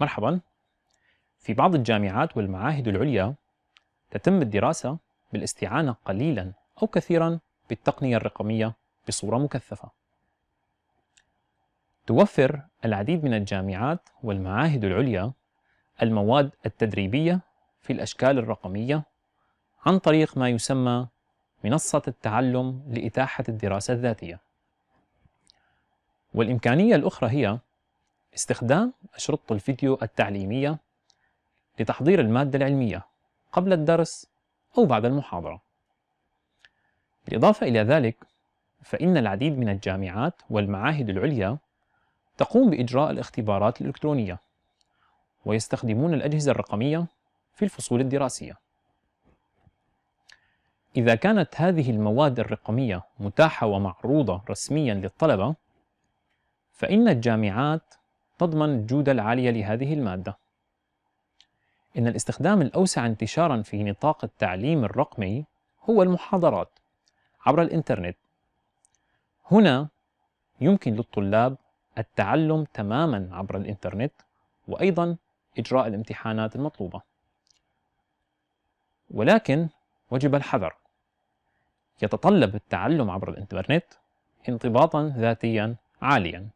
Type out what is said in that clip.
مرحبا في بعض الجامعات والمعاهد العليا تتم الدراسة بالاستعانة قليلا أو كثيرا بالتقنية الرقمية بصورة مكثفة توفر العديد من الجامعات والمعاهد العليا المواد التدريبية في الأشكال الرقمية عن طريق ما يسمى منصة التعلم لإتاحة الدراسة الذاتية والإمكانية الأخرى هي استخدام أشرطة الفيديو التعليمية لتحضير المادة العلمية قبل الدرس أو بعد المحاضرة. بالإضافة إلى ذلك، فإن العديد من الجامعات والمعاهد العليا تقوم بإجراء الاختبارات الإلكترونية، ويستخدمون الأجهزة الرقمية في الفصول الدراسية. إذا كانت هذه المواد الرقمية متاحة ومعروضة رسميا للطلبة، فإن الجامعات تضمن الجودة العالية لهذه المادة. إن الاستخدام الأوسع انتشارًا في نطاق التعليم الرقمي هو المحاضرات عبر الإنترنت. هنا يمكن للطلاب التعلم تمامًا عبر الإنترنت وأيضًا إجراء الامتحانات المطلوبة. ولكن وجب الحذر. يتطلب التعلم عبر الإنترنت انضباطًا ذاتيًا عاليًا.